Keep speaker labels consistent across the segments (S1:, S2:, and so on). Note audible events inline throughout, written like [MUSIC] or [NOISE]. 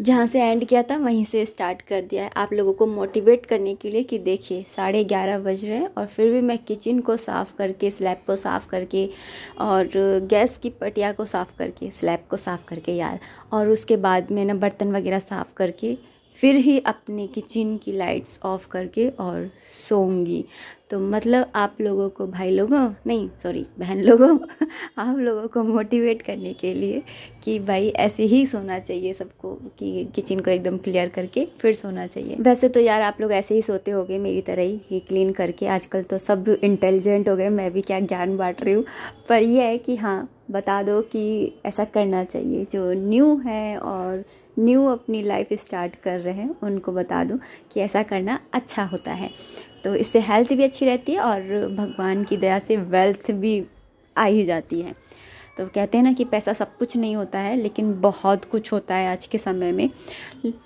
S1: जहाँ से एंड किया था वहीं से स्टार्ट कर दिया है आप लोगों को मोटिवेट करने के लिए कि देखिए साढ़े ग्यारह बज रहे हैं और फिर भी मैं किचन को साफ़ करके स्लैब को साफ़ करके और गैस की पटिया को साफ़ करके स्लैब को साफ़ करके यार और उसके बाद में ना बर्तन वगैरह साफ़ करके फिर ही अपने किचन की लाइट्स ऑफ़ करके और सोऊंगी तो मतलब आप लोगों को भाई लोगों नहीं सॉरी बहन लोगों [LAUGHS] आप लोगों को मोटिवेट करने के लिए कि भाई ऐसे ही सोना चाहिए सबको कि किचन को एकदम क्लियर करके फिर सोना चाहिए वैसे तो यार आप लोग ऐसे ही सोते हो मेरी तरह ही ये क्लीन करके आजकल तो सब इंटेलिजेंट हो गए मैं भी क्या ज्ञान बांट रही हूँ पर यह है कि हाँ बता दो कि ऐसा करना चाहिए जो न्यू है और न्यू अपनी लाइफ स्टार्ट कर रहे हैं उनको बता दूं कि ऐसा करना अच्छा होता है तो इससे हेल्थ भी अच्छी रहती है और भगवान की दया से वेल्थ भी आ ही जाती है तो कहते हैं ना कि पैसा सब कुछ नहीं होता है लेकिन बहुत कुछ होता है आज के समय में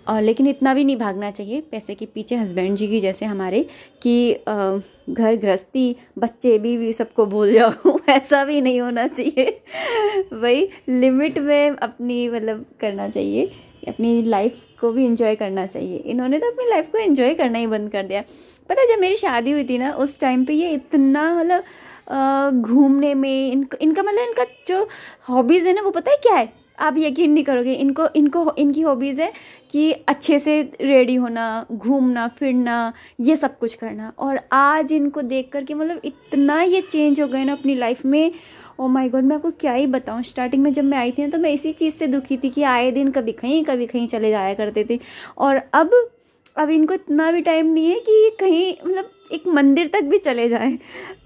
S1: और लेकिन इतना भी नहीं भागना चाहिए पैसे के पीछे हस्बैंड जी की जैसे हमारे कि घर गृहस्थी बच्चे भी भी सबको भूल जाओ [LAUGHS] ऐसा भी नहीं होना चाहिए [LAUGHS] वही लिमिट में अपनी मतलब करना चाहिए अपनी लाइफ को भी इंजॉय करना चाहिए इन्होंने तो अपनी लाइफ को इंजॉय करना ही बंद कर दिया पता जब मेरी शादी हुई थी ना उस टाइम पे ये इतना मतलब घूमने में इन, इनका मतलब इनका जो हॉबीज़ है ना वो पता है क्या है आप यकीन नहीं करोगे इनको इनको इनकी हॉबीज़ है कि अच्छे से रेडी होना घूमना फिरना ये सब कुछ करना और आज इनको देख कर के मतलब इतना ये चेंज हो गए ना अपनी लाइफ में ओ माय गॉड मैं आपको क्या ही बताऊँ स्टार्टिंग में जब मैं आई थी ना तो मैं इसी चीज़ से दुखी थी कि आए दिन कभी कहीं कभी कहीं चले जाया करते थे और अब अब इनको इतना भी टाइम नहीं है कि कहीं मतलब एक मंदिर तक भी चले जाएं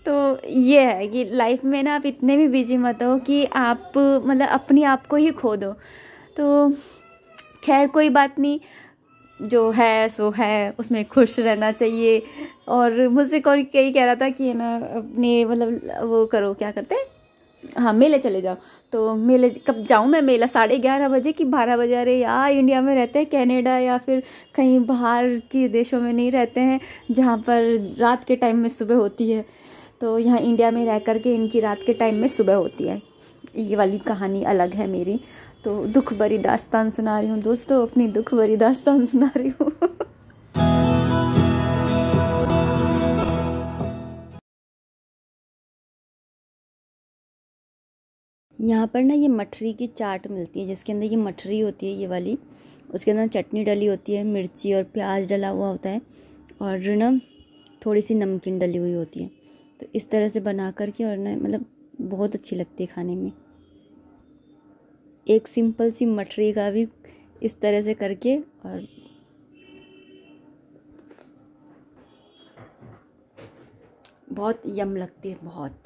S1: तो ये है कि लाइफ में ना आप इतने भी बिजी मत हो कि आप मतलब अपने आप को ही खो दो तो खैर कोई बात नहीं जो है सो है उसमें खुश रहना चाहिए और मुझसे कोई यही कह रहा था कि ना अपने मतलब वो करो क्या करते हैं हाँ मेले चले जाओ तो मेले कब जाऊँ मैं मेला साढ़े ग्यारह बजे कि बारह बजे अरे यार इंडिया में रहते हैं कैनेडा या फिर कहीं बाहर के देशों में नहीं रहते हैं जहाँ पर रात के टाइम में सुबह होती है तो यहाँ इंडिया में रह कर के इनकी रात के टाइम में सुबह होती है ये वाली कहानी अलग है मेरी तो दुख भरी दास्तान सुना रही हूँ दोस्तों अपनी दुख भरी दास्तान सुना रही हूँ [LAUGHS] यहाँ पर ना ये मठरी की चाट मिलती है जिसके अंदर ये मठरी होती है ये वाली उसके अंदर चटनी डली होती है मिर्ची और प्याज डला हुआ होता है और न थोड़ी सी नमकीन डली हुई होती है तो इस तरह से बना करके और ना मतलब बहुत अच्छी लगती है खाने में एक सिंपल सी मठरी का भी इस तरह से करके और बहुत यम लगती है बहुत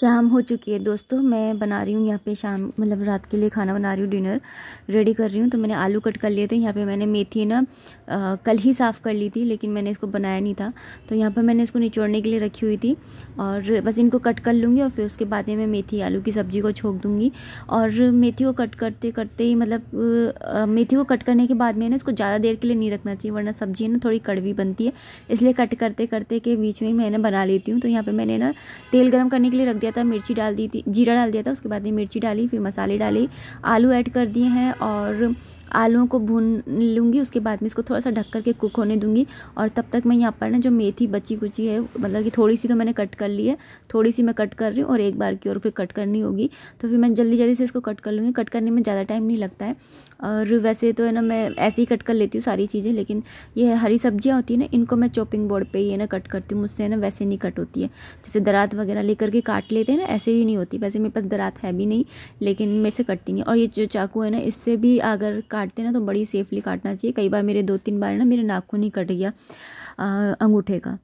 S1: शाम हो चुकी है दोस्तों मैं बना रही हूँ यहाँ पे शाम मतलब रात के लिए खाना बना रही हूँ डिनर रेडी कर रही हूँ तो मैंने आलू कट कर लिए थे यहाँ पे मैंने मेथी ना आ, कल ही साफ़ कर ली थी लेकिन मैंने इसको बनाया नहीं था तो यहाँ पे मैंने इसको निचोड़ने के लिए रखी हुई थी और बस इनको कट कर लूँगी और फिर उसके बाद में मैं मेथी आलू की सब्ज़ी को छोंक दूँगी और मेथी को कट करते करते ही मतलब मेथी को कट करने के बाद में ना इसको ज़्यादा देर के लिए नहीं रखना चाहिए वरना सब्ज़ी ना थोड़ी कड़वी बनती है इसलिए कट करते करते के बीच में मैंने बना लेती हूँ तो यहाँ पर मैंने ना तेल गर्म करने के लिए रख दिया था मिर्ची डाल दी थी जीरा डाल दिया था उसके बाद में मिर्ची डाली फिर मसाले डाले आलू ऐड कर दिए हैं और आलूओं को भून लूँगी उसके बाद में इसको थोड़ा सा ढक करके कुक होने दूँगी और तब तक मैं यहाँ पर ना जो मेथी बची कुची है मतलब कि थोड़ी सी तो मैंने कट कर ली है थोड़ी सी मैं कट कर रही हूँ और एक बार की और फिर कट करनी होगी तो फिर मैं जल्दी जल्दी से इसको कट कर लूँगी कट करने में ज़्यादा टाइम नहीं लगता है और वैसे तो है ना मैं ऐसे ही कट कर लेती हूँ सारी चीज़ें लेकिन ये हरी सब्जियाँ होती है ना इनको मैं चॉपिंग बोर्ड पर ही है ना कट करती हूँ मुझसे ना वैसे नहीं कट होती है जैसे दरात वगैरह लेकर के काट लेते हैं ना ऐसे भी नहीं होती वैसे मेरे पास दरात है भी नहीं लेकिन मेरे से कटती नहीं और ये जो चाकू है ना इससे भी अगर काटते ना तो बड़ी सेफली काटना चाहिए कई बार मेरे दो तीन बार ना मेरा नाखून ही कट गया अंगूठे का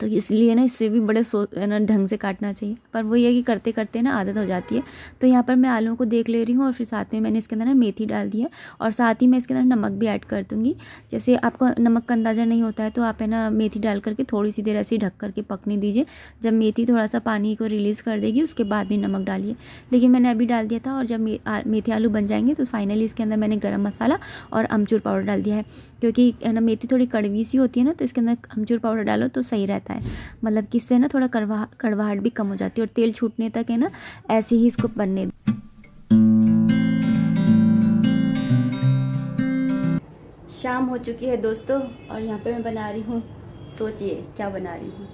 S1: तो इसलिए ना इससे भी बड़े सो ना ढंग से काटना चाहिए पर वो ये कि करते करते ना आदत हो जाती है तो यहाँ पर मैं आलूओं को देख ले रही हूँ और फिर साथ में मैंने इसके अंदर ना मेथी डाल दी है और साथ ही मैं इसके अंदर नमक भी ऐड कर दूँगी जैसे आपको नमक का अंदाज़ा नहीं होता है तो आप है ना मेथी डाल करके थोड़ी सी देर ऐसे ढक करके पकने दीजिए जब मेथी थोड़ा सा पानी को रिलीज़ कर देगी उसके बाद भी नमक डालिए लेकिन मैंने अभी डाल दिया था और जब मेथी आलू बन जाएंगे तो फाइनली इसके अंदर मैंने गर्म मसाला और अमचूर पाउडर डाल दिया है क्योंकि ना मेथी थोड़ी कड़वी सी होती है ना तो इसके अंदर अमचूर पाउडर डालो तो सही रहता है जाता है मतलब कि इससे ना थोड़ा कड़वा कड़वाहट भी कम हो जाती है और तेल छूटने तक है ना ऐसे ही इसको बनने शाम हो चुकी है दोस्तों और यहाँ पे मैं बना रही हूँ सोचिए क्या बना रही हूँ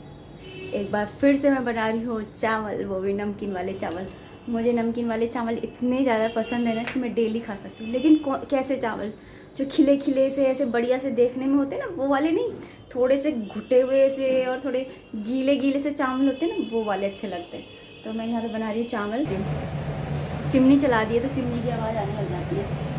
S1: एक बार फिर से मैं बना रही हूँ चावल वो भी नमकीन वाले चावल मुझे नमकीन वाले चावल इतने ज़्यादा पसंद है ना कि मैं डेली खा सकती हूँ लेकिन कैसे चावल जो खिले खिले से ऐसे बढ़िया से देखने में होते हैं ना वो वाले नहीं थोड़े से घुटे हुए से और थोड़े गीले गीले से चावल होते हैं ना वो वाले अच्छे लगते हैं तो मैं यहाँ पे बना रही हूँ चावल चिमनी चला दी है तो चिमनी की आवाज़ आने लग जाती है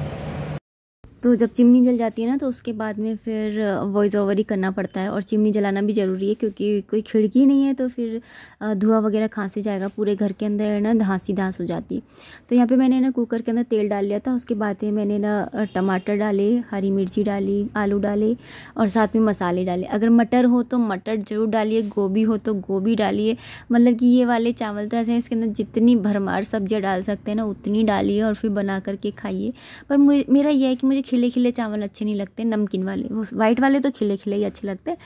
S1: तो जब चिमनी जल जाती है ना तो उसके बाद में फिर वॉइस ओवर ही करना पड़ता है और चिमनी जलाना भी ज़रूरी है क्योंकि कोई खिड़की नहीं है तो फिर धुआं वगैरह से जाएगा पूरे घर के अंदर ना धांसी धांस हो जाती तो यहाँ पे मैंने ना कुकर के अंदर तेल डाल लिया था उसके बाद में मैंने ना टमाटर डाले हरी मिर्ची डाली आलू डाले और साथ में मसाले डाले अगर मटर हो तो मटर ज़रूर डालिए गोभी हो तो गोभी डालिए मतलब कि ये वाले चावल तो ऐसे हैं इसके अंदर जितनी भरमार सब्जियाँ डाल सकते हैं ना उतनी डालिए और फिर बना करके खाइए पर मेरा यह है कि मुझे खिले खिले चावल अच्छे नहीं लगते नमकीन वाले वो वाइट वाले तो खिले खिले ही अच्छे लगते हैं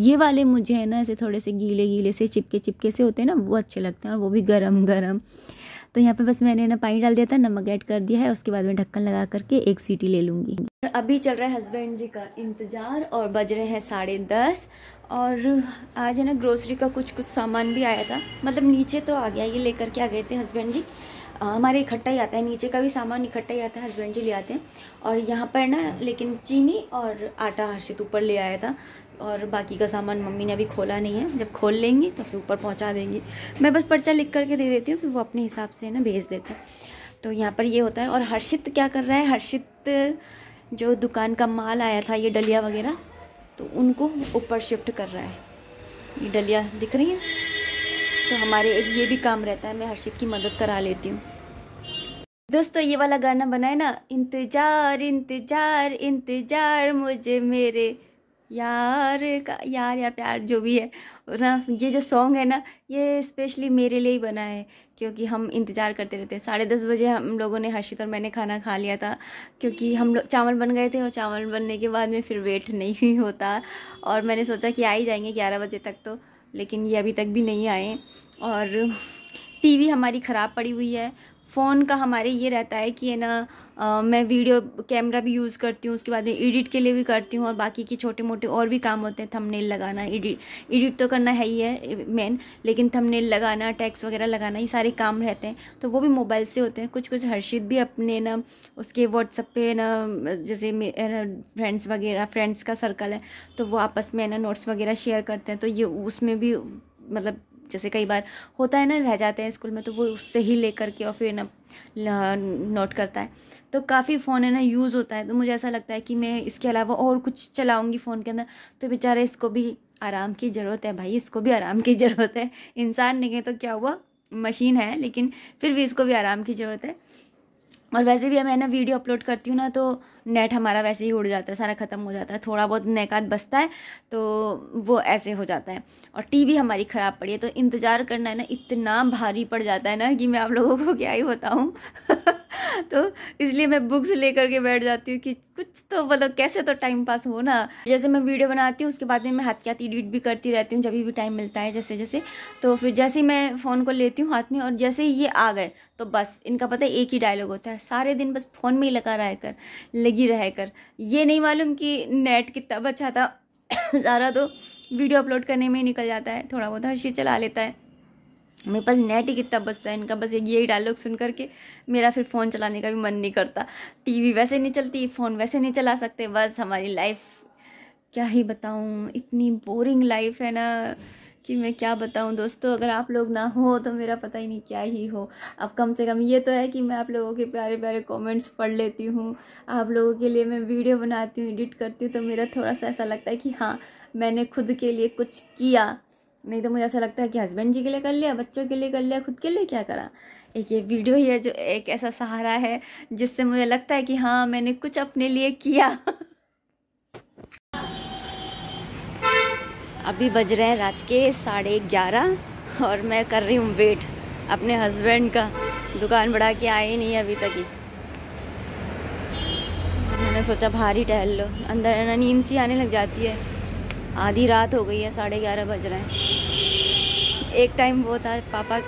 S1: ये वाले मुझे है ना ऐसे थोड़े से गीले गीले से चिपके चिपके से होते हैं ना वो अच्छे लगते हैं और वो भी गर्म गर्म तो यहाँ पे बस मैंने ना पानी डाल दिया था नमक ऐड कर दिया है उसके बाद मैं ढक्कन लगा करके एक सीटी ले लूँगी अभी चल रहा है हस्बैंड जी का इंतज़ार और बज रहे हैं साढ़े दस और आज है ना ग्रोसरी का कुछ कुछ सामान भी आया था मतलब नीचे तो आ गया ये लेकर के आ गए थे हस्बैंड जी हमारे इकट्ठा ही आता है नीचे का भी सामान इकट्ठा ही आता है हस्बैंड जी ले आते हैं और यहाँ पर ना लेकिन चीनी और आटा हर्षित ऊपर ले आया था और बाकी का सामान मम्मी ने अभी खोला नहीं है जब खोल लेंगी तो फिर ऊपर पहुँचा देंगी मैं बस पर्चा लिख करके दे देती हूँ फिर वो अपने हिसाब से ना भेज देते हैं तो यहाँ पर ये होता है और हर्षित क्या कर रहा है हर्षित जो दुकान का माल आया था ये डलिया वगैरह तो उनको ऊपर शिफ्ट कर रहा है ये डलिया दिख रही है तो हमारे एक ये भी काम रहता है मैं हर्षित की मदद करा लेती हूँ दोस्तों ये वाला गाना बनाए ना इंतजार इंतजार इंतजार मुझे मेरे यार का यार या प्यार जो भी है ना ये जो सॉन्ग है ना ये स्पेशली मेरे लिए ही बना है क्योंकि हम इंतज़ार करते रहते हैं साढ़े दस बजे हम लोगों ने हर्षित और मैंने खाना खा लिया था क्योंकि हम लोग चावल बन गए थे और चावल बनने के बाद में फिर वेट नहीं होता और मैंने सोचा कि आ ही जाएंगे ग्यारह बजे तक तो लेकिन ये अभी तक भी नहीं आए और टीवी हमारी ख़राब पड़ी हुई है फ़ोन का हमारे ये रहता है कि है ना आ, मैं वीडियो कैमरा भी यूज़ करती हूँ उसके बाद में एडिट के लिए भी करती हूँ और बाकी के छोटे मोटे और भी काम होते हैं थंबनेल लगाना एडिट एडिट तो करना है ही है मेन लेकिन थंबनेल लगाना टैक्स वगैरह लगाना ये सारे काम रहते हैं तो वो भी मोबाइल से होते हैं कुछ कुछ हर्षित भी अपने ना उसके व्हाट्सअप पे ना जैसे फ्रेंड्स वगैरह फ्रेंड्स का सर्कल है तो वो आपस में ना नोट्स वगैरह शेयर करते हैं तो ये उसमें भी मतलब जैसे कई बार होता है ना रह जाते हैं स्कूल में तो वो उससे ही ले करके और फिर ना नोट करता है तो काफ़ी फ़ोन है ना यूज़ होता है तो मुझे ऐसा लगता है कि मैं इसके अलावा और कुछ चलाऊँगी फ़ोन के अंदर तो बेचारे इसको भी आराम की ज़रूरत है भाई इसको भी आराम की ज़रूरत है इंसान नहीं है तो क्या हुआ मशीन है लेकिन फिर भी इसको भी आराम की ज़रूरत है और वैसे भी मैं ना वीडियो अपलोड करती हूँ ना तो नेट हमारा वैसे ही उड़ जाता है सारा ख़त्म हो जाता है थोड़ा बहुत नेकात बसता है तो वो ऐसे हो जाता है और टीवी हमारी ख़राब पड़ी है तो इंतज़ार करना है ना इतना भारी पड़ जाता है ना कि मैं आप लोगों को क्या ही बताऊँ [LAUGHS] [LAUGHS] तो इसलिए मैं बुक्स लेकर के बैठ जाती हूँ कि कुछ तो मतलब कैसे तो टाइम पास हो ना जैसे मैं वीडियो बनाती हूँ उसके बाद में मैं हाथ के हाथ एडिट भी करती रहती हूँ जब भी टाइम मिलता है जैसे जैसे तो फिर जैसे ही मैं फ़ोन को लेती हूँ हाथ में और जैसे ही ये आ गए तो बस इनका पता है एक ही डायलॉग होता है सारे दिन बस फ़ोन में ही लगा रह कर लगी रह कर ये नहीं मालूम कि नेट कितना अच्छा था ज़्यादा [COUGHS] तो वीडियो अपलोड करने में ही निकल जाता है थोड़ा बहुत हर चीज़ चला लेता है मेरे पास नेट ही कितना बचता है इनका बस एक यही डायलॉग सुन करके मेरा फिर फ़ोन चलाने का भी मन नहीं करता टीवी वैसे नहीं चलती फ़ोन वैसे नहीं चला सकते बस हमारी लाइफ क्या ही बताऊँ इतनी बोरिंग लाइफ है ना कि मैं क्या बताऊँ दोस्तों अगर आप लोग ना हो तो मेरा पता ही नहीं क्या ही हो अब कम से कम ये तो है कि मैं आप लोगों के प्यारे प्यारे कमेंट्स पढ़ लेती हूँ आप लोगों के लिए मैं वीडियो बनाती हूँ एडिट करती हूँ तो मेरा थोड़ा सा ऐसा लगता है कि हाँ मैंने खुद के लिए कुछ किया नहीं तो मुझे ऐसा लगता है कि हस्बैंड जी के लिए कर लिया बच्चों के लिए कर लिया खुद के लिए क्या करा एक ये वीडियो ही है जो एक ऐसा सहारा है जिससे मुझे लगता है कि हाँ मैंने कुछ अपने लिए किया अभी बज रहे हैं रात के साढ़े ग्यारह और मैं कर रही हूँ वेट अपने हस्बैंड का दुकान बढ़ा के आए ही नहीं अभी तक ही मैंने सोचा बाहर ही टहल लो अंदर नींद सी आने लग जाती है आधी रात हो गई है साढ़े ग्यारह बज रहे हैं एक टाइम वो था पापा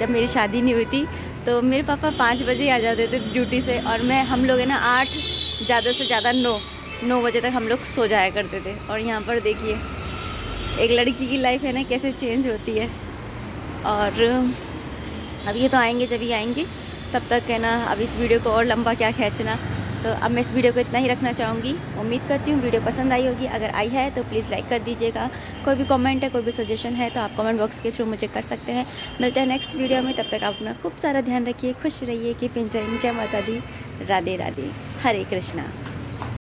S1: जब मेरी शादी नहीं हुई थी तो मेरे पापा पाँच बजे आ जाते थे ड्यूटी से और मैं हम लोग है ना आठ ज़्यादा से ज़्यादा नौ नौ बजे तक हम लोग सो जाया करते थे और यहाँ पर देखिए एक लड़की की लाइफ है ना कैसे चेंज होती है और अब ये तो आएंगे जब ही आएंगे तब तक है ना अब इस वीडियो को और लंबा क्या खींचना तो अब मैं इस वीडियो को इतना ही रखना चाहूँगी उम्मीद करती हूँ वीडियो पसंद आई होगी अगर आई है तो प्लीज़ लाइक कर दीजिएगा कोई भी कमेंट है कोई भी सजेशन है तो आप कमेंट बॉक्स के थ्रू मुझे कर सकते हैं मिलते हैं नेक्स्ट वीडियो में तब तक आप अपना खूब सारा ध्यान रखिए खुश रहिए कि पिंजय जय माता दी राधे राधे हरे कृष्णा